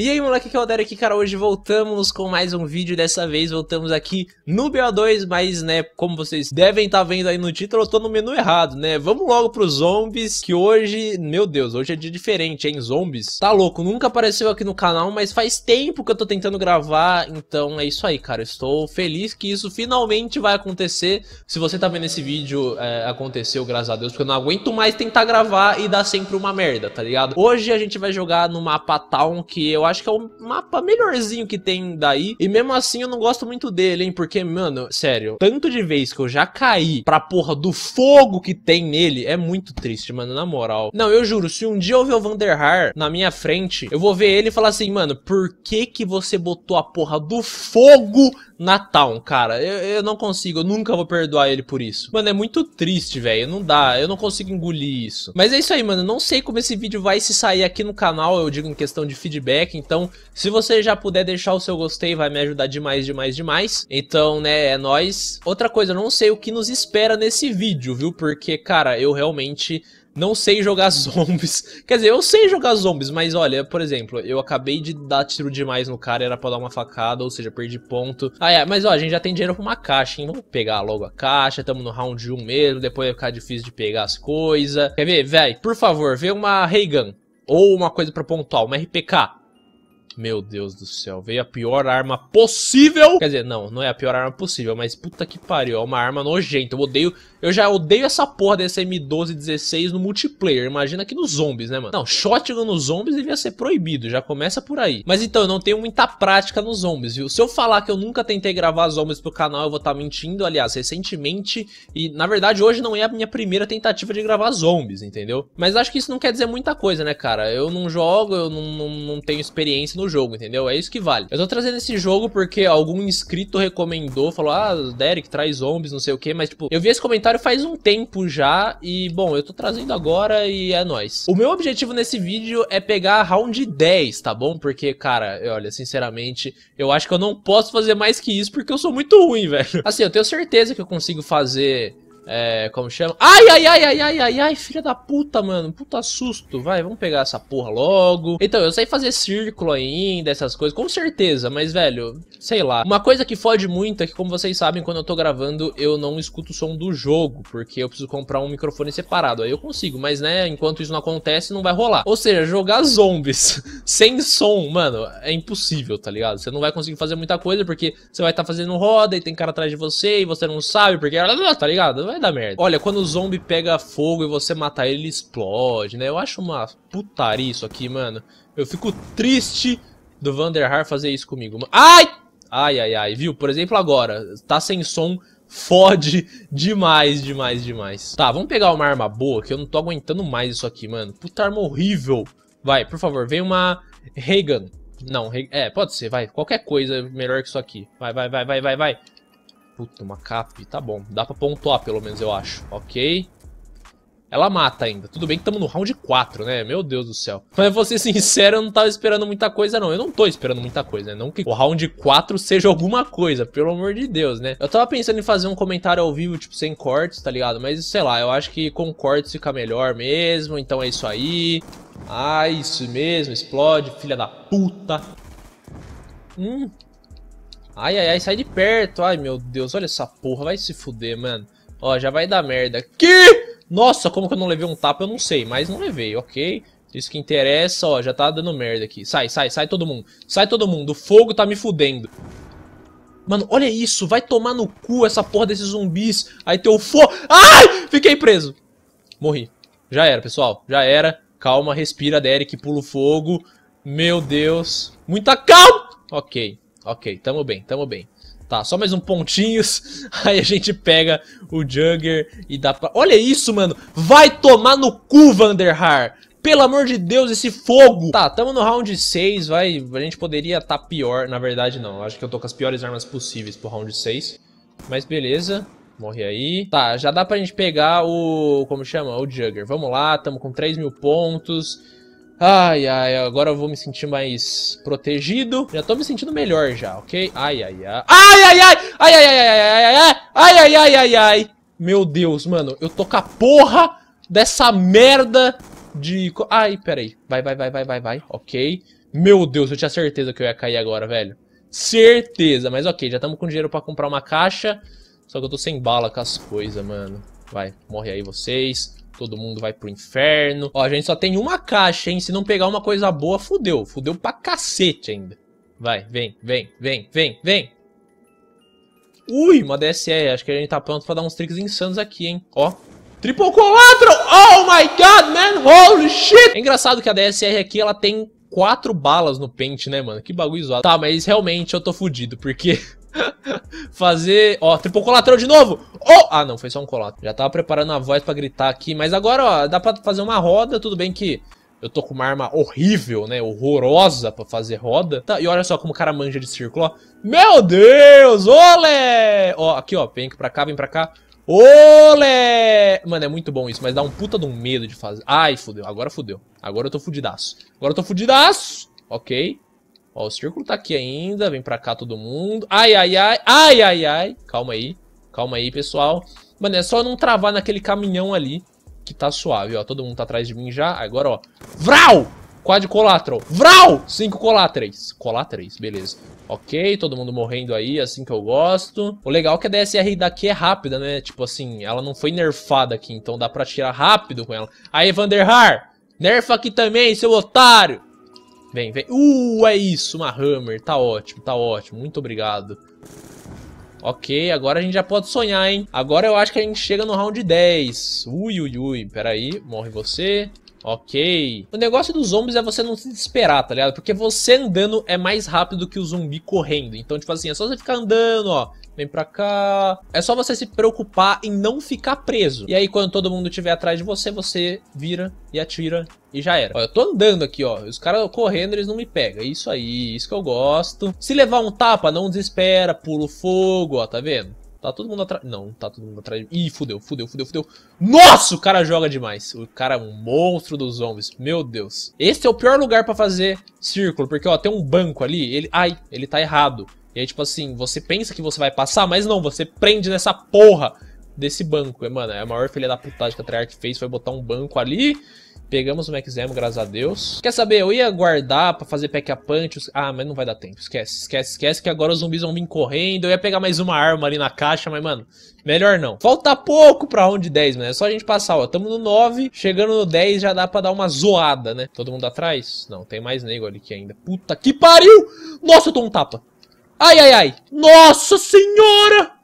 E aí, moleque, que é o aqui, cara. Hoje voltamos com mais um vídeo. Dessa vez voltamos aqui no BO2, mas, né, como vocês devem estar tá vendo aí no título, eu tô no menu errado, né? Vamos logo pros zombies, que hoje, meu Deus, hoje é dia diferente, hein? Zombies. Tá louco, nunca apareceu aqui no canal, mas faz tempo que eu tô tentando gravar, então é isso aí, cara. Estou feliz que isso finalmente vai acontecer. Se você tá vendo esse vídeo, é, aconteceu, graças a Deus, porque eu não aguento mais tentar gravar e dar sempre uma merda, tá ligado? Hoje a gente vai jogar no mapa Town, que eu acho que é o mapa melhorzinho que tem daí. E mesmo assim eu não gosto muito dele, hein? Porque, mano, sério, tanto de vez que eu já caí pra porra do fogo que tem nele é muito triste, mano, na moral. Não, eu juro, se um dia eu ver o Vanderhaar na minha frente, eu vou ver ele e falar assim, mano, por que que você botou a porra do fogo na town, cara? Eu, eu não consigo, eu nunca vou perdoar ele por isso. Mano, é muito triste, velho, não dá, eu não consigo engolir isso. Mas é isso aí, mano, não sei como esse vídeo vai se sair aqui no canal, eu digo em questão de feedback, então, se você já puder deixar o seu gostei, vai me ajudar demais, demais, demais. Então, né, é nóis. Outra coisa, eu não sei o que nos espera nesse vídeo, viu? Porque, cara, eu realmente não sei jogar zombies. Quer dizer, eu sei jogar zombies, mas olha, por exemplo, eu acabei de dar tiro demais no cara, era pra dar uma facada, ou seja, perdi ponto. Ah, é, mas ó, a gente já tem dinheiro pra uma caixa, hein? Vamos pegar logo a caixa, tamo no round 1 mesmo, depois vai ficar difícil de pegar as coisas. Quer ver, Véi, Por favor, vê uma Ray Gun. Ou uma coisa pra pontuar, uma RPK. Meu Deus do céu, veio a pior arma possível. Quer dizer, não, não é a pior arma possível, mas puta que pariu, é uma arma nojenta. Eu odeio, eu já odeio essa porra desse M1216 no multiplayer, imagina aqui nos zombies, né, mano? Não, shotgun nos zombies devia ser proibido, já começa por aí. Mas então, eu não tenho muita prática nos zombies, viu? Se eu falar que eu nunca tentei gravar zombies pro canal, eu vou estar tá mentindo, aliás, recentemente, e na verdade hoje não é a minha primeira tentativa de gravar zombies, entendeu? Mas acho que isso não quer dizer muita coisa, né, cara? Eu não jogo, eu não, não, não tenho experiência no jogo, entendeu? É isso que vale. Eu tô trazendo esse jogo porque algum inscrito recomendou, falou, ah, Derek, traz zombies, não sei o que, mas tipo, eu vi esse comentário faz um tempo já e, bom, eu tô trazendo agora e é nóis. O meu objetivo nesse vídeo é pegar round 10, tá bom? Porque, cara, olha, sinceramente, eu acho que eu não posso fazer mais que isso porque eu sou muito ruim, velho. Assim, eu tenho certeza que eu consigo fazer é, como chama? Ai, ai, ai, ai, ai, ai, ai, filha da puta, mano. Puta susto. Vai, vamos pegar essa porra logo. Então, eu sei fazer círculo ainda, essas coisas, com certeza, mas, velho, sei lá. Uma coisa que fode muito é que, como vocês sabem, quando eu tô gravando, eu não escuto o som do jogo, porque eu preciso comprar um microfone separado. Aí eu consigo, mas, né, enquanto isso não acontece, não vai rolar. Ou seja, jogar zombies sem som, mano, é impossível, tá ligado? Você não vai conseguir fazer muita coisa, porque você vai estar tá fazendo roda e tem cara atrás de você e você não sabe, porque... Tá ligado? vai dar merda. Olha, quando o zombie pega fogo e você matar ele, ele explode, né? Eu acho uma putaria isso aqui, mano. Eu fico triste do Vanderhaar fazer isso comigo. Ai! Ai, ai, ai. Viu? Por exemplo, agora. Tá sem som. Fode demais, demais, demais. Tá, vamos pegar uma arma boa, que eu não tô aguentando mais isso aqui, mano. Puta arma horrível. Vai, por favor, vem uma Reagan. Não, é, pode ser, vai. Qualquer coisa melhor que isso aqui. Vai, vai, vai, vai, vai, vai. Puta, uma cap. Tá bom. Dá pra pontuar, pelo menos, eu acho. Ok. Ela mata ainda. Tudo bem que estamos no round 4, né? Meu Deus do céu. Mas vou ser sincero, eu não tava esperando muita coisa, não. Eu não tô esperando muita coisa, né? Não que o round 4 seja alguma coisa, pelo amor de Deus, né? Eu tava pensando em fazer um comentário ao vivo, tipo, sem cortes, tá ligado? Mas, sei lá, eu acho que com cortes fica melhor mesmo, então é isso aí. Ah, isso mesmo, explode, filha da puta. Hum, Ai, ai, ai, sai de perto. Ai, meu Deus, olha essa porra, vai se fuder, mano. Ó, já vai dar merda. Que? Nossa, como que eu não levei um tapa, eu não sei, mas não levei, ok? Isso que interessa, ó, já tá dando merda aqui. Sai, sai, sai todo mundo. Sai todo mundo, o fogo tá me fudendo. Mano, olha isso, vai tomar no cu essa porra desses zumbis. Aí teu fogo Ai! Fiquei preso. Morri. Já era, pessoal, já era. Calma, respira, Derek, pula o fogo. Meu Deus. Muita calma! Ok. Ok, tamo bem, tamo bem. Tá, só mais um pontinhos. Aí a gente pega o Jugger e dá pra... Olha isso, mano. Vai tomar no cu, Vanderhaar. Pelo amor de Deus, esse fogo! Tá, tamo no round 6, vai... A gente poderia tá pior. Na verdade, não. Acho que eu tô com as piores armas possíveis pro round 6. Mas beleza. Morre aí. Tá, já dá pra gente pegar o... Como chama? O Jugger. Vamos lá, tamo com 3 mil pontos. Ai, ai, agora eu vou me sentir mais protegido. Já tô me sentindo melhor já, ok? Ai, ai, ai. Ai, ai, ai! Ai, ai, ai, ai, ai, ai! Ai, ai, ai, ai, ai! Meu Deus, mano, eu tô com a porra dessa merda de... Ai, peraí. Vai, vai, vai, vai, vai, vai. Ok. Meu Deus, eu tinha certeza que eu ia cair agora, velho. Certeza, mas ok, já estamos com dinheiro pra comprar uma caixa. Só que eu tô sem bala com as coisas, mano. Vai, morre aí vocês todo mundo vai pro inferno. Ó, a gente só tem uma caixa, hein? Se não pegar uma coisa boa, fudeu. Fudeu pra cacete ainda. Vai, vem, vem, vem, vem, vem. Ui, uma DSE. Acho que a gente tá pronto pra dar uns tricks insanos aqui, hein? Ó. Triple Colatro! Oh my god, man! Holy shit! É engraçado que a DSR aqui, ela tem quatro balas no pente, né, mano? Que bagulho zoado. Tá, mas realmente eu tô fudido, porque... Fazer. Ó, tripou colateral de novo! Oh! Ah, não, foi só um colateral. Já tava preparando a voz pra gritar aqui, mas agora, ó, dá pra fazer uma roda. Tudo bem que eu tô com uma arma horrível, né? Horrorosa pra fazer roda. Tá, e olha só como o cara manja de círculo, ó. Meu Deus! Olé! Ó, aqui, ó. Vem pra cá, vem pra cá. Olé! Mano, é muito bom isso, mas dá um puta de um medo de fazer. Ai, fudeu. Agora fudeu. Agora eu tô fudidaço. Agora eu tô fudidaço! Ok. Ó, o círculo tá aqui ainda. Vem pra cá todo mundo. Ai, ai, ai. Ai, ai, ai. Calma aí. Calma aí, pessoal. Mano, é só não travar naquele caminhão ali que tá suave, ó. Todo mundo tá atrás de mim já. Agora, ó. Vral! Quad colatro. Vral! Cinco colatres, colatres, beleza. Ok, todo mundo morrendo aí, é assim que eu gosto. O legal é que a DSR daqui é rápida, né? Tipo assim, ela não foi nerfada aqui, então dá pra tirar rápido com ela. Aí, Vanderhar, nerfa aqui também, seu otário! Vem, vem. Uh, é isso, uma Hammer. Tá ótimo, tá ótimo. Muito obrigado. Ok, agora a gente já pode sonhar, hein? Agora eu acho que a gente chega no round 10. Ui, ui, ui. Peraí, morre você. Ok. O negócio dos zumbis é você não se desesperar, tá ligado? Porque você andando é mais rápido que o zumbi correndo. Então, tipo assim, é só você ficar andando, ó vem pra cá. É só você se preocupar em não ficar preso. E aí, quando todo mundo estiver atrás de você, você vira e atira e já era. Ó, eu tô andando aqui, ó. Os caras correndo, eles não me pegam. É isso aí, isso que eu gosto. Se levar um tapa, não desespera, pula o fogo, ó, tá vendo? Tá todo mundo atrás. Não, tá todo mundo atrás. Ih, fudeu, fudeu, fudeu, fudeu. Nossa, o cara joga demais. O cara é um monstro dos zombies. Meu Deus. Esse é o pior lugar pra fazer círculo, porque, ó, tem um banco ali. Ele. Ai, ele tá errado. E aí, tipo assim, você pensa que você vai passar, mas não, você prende nessa porra desse banco. E, mano, é a maior filha da putagem que a Treyarch fez foi botar um banco ali Pegamos o Mac Zemo, graças a Deus. Quer saber, eu ia guardar pra fazer pack a punch. Os... Ah, mas não vai dar tempo. Esquece, esquece, esquece que agora os zumbis vão vir correndo. Eu ia pegar mais uma arma ali na caixa, mas, mano, melhor não. Falta pouco pra round 10, mano. É só a gente passar, ó. Tamo no 9, chegando no 10 já dá pra dar uma zoada, né? Todo mundo atrás? Não, tem mais nego ali que ainda. Puta que pariu! Nossa, eu tô um tapa. Ai, ai, ai. Nossa senhora!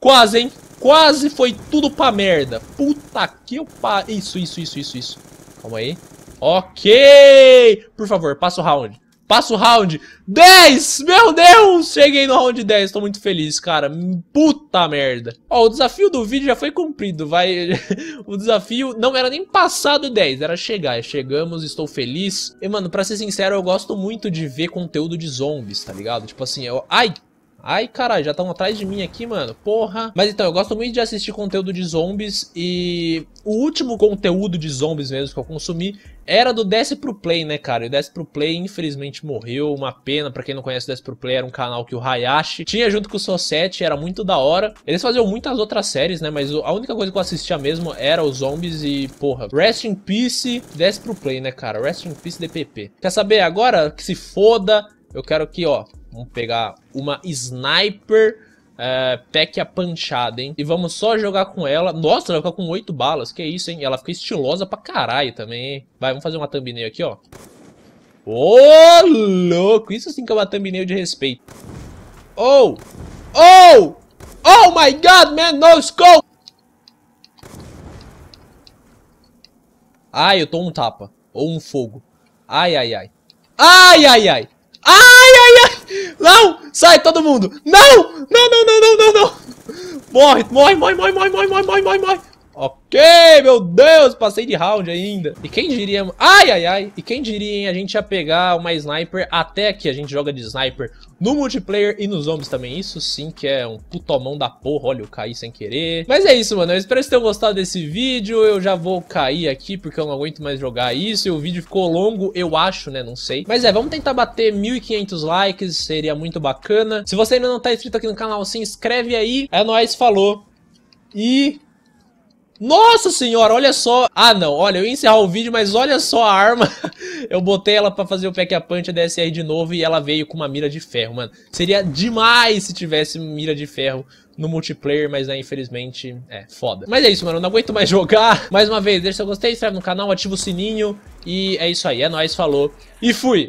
Quase, hein? Quase foi tudo pra merda. Puta que eu... Pa... Isso, isso, isso, isso, isso. Calma aí. Ok! Por favor, passa o round. Passa o round. 10! Meu Deus! Cheguei no round 10. Tô muito feliz, cara. Puta merda. Ó, o desafio do vídeo já foi cumprido. Vai. o desafio não era nem passar do 10, era chegar. É, chegamos, estou feliz. E, mano, pra ser sincero, eu gosto muito de ver conteúdo de zombies, tá ligado? Tipo assim, eu. Ai! Ai, caralho, já estão atrás de mim aqui, mano. Porra. Mas então, eu gosto muito de assistir conteúdo de zombies e o último conteúdo de zombies mesmo que eu consumi era do Desce Pro Play, né, cara? E o Desce Pro Play, infelizmente, morreu. Uma pena, pra quem não conhece o Desce Pro Play, era um canal que o Hayashi tinha junto com o Sosset, era muito da hora. Eles faziam muitas outras séries, né? Mas a única coisa que eu assistia mesmo era os zombies e, porra, Rest in Peace, Desce Pro Play, né, cara? Rest in Peace DPP. Quer saber agora? Que se foda. Eu quero que, ó, Vamos pegar uma Sniper é, Pack apanchada, hein? E vamos só jogar com ela. Nossa, ela ficar com oito balas. Que isso, hein? Ela fica estilosa pra caralho também, hein? Vai, vamos fazer uma thumbnail aqui, ó. Ô, oh, louco! Isso sim que é uma thumbnail de respeito. Oh! Oh! Oh my god, man! No scope! Ai, eu tô um tapa. Ou um fogo. Ai, ai, ai. Ai, ai, ai. Ai! Não! Sai todo mundo! Não! Não, não, não, não, não, não! Morre, morre, morre, morre, morre, morre, morre, morre, morre! Ok, meu Deus, passei de round ainda. E quem diria... Ai, ai, ai. E quem diria, hein, a gente ia pegar uma sniper até que a gente joga de sniper no multiplayer e nos zombies também. Isso sim que é um putomão da porra. Olha, eu caí sem querer. Mas é isso, mano. Eu espero que vocês tenham gostado desse vídeo. Eu já vou cair aqui porque eu não aguento mais jogar isso. E o vídeo ficou longo, eu acho, né? Não sei. Mas é, vamos tentar bater 1.500 likes. Seria muito bacana. Se você ainda não tá inscrito aqui no canal, se inscreve aí. É nóis, falou. E... Nossa senhora, olha só. Ah, não, olha, eu ia encerrar o vídeo, mas olha só a arma. Eu botei ela pra fazer o pack a punch, DSR de novo, e ela veio com uma mira de ferro, mano. Seria demais se tivesse mira de ferro no multiplayer, mas né, infelizmente é foda. Mas é isso, mano, não aguento mais jogar. Mais uma vez, deixa seu gostei, inscreve no canal, ativa o sininho, e é isso aí, é nóis, falou, e fui!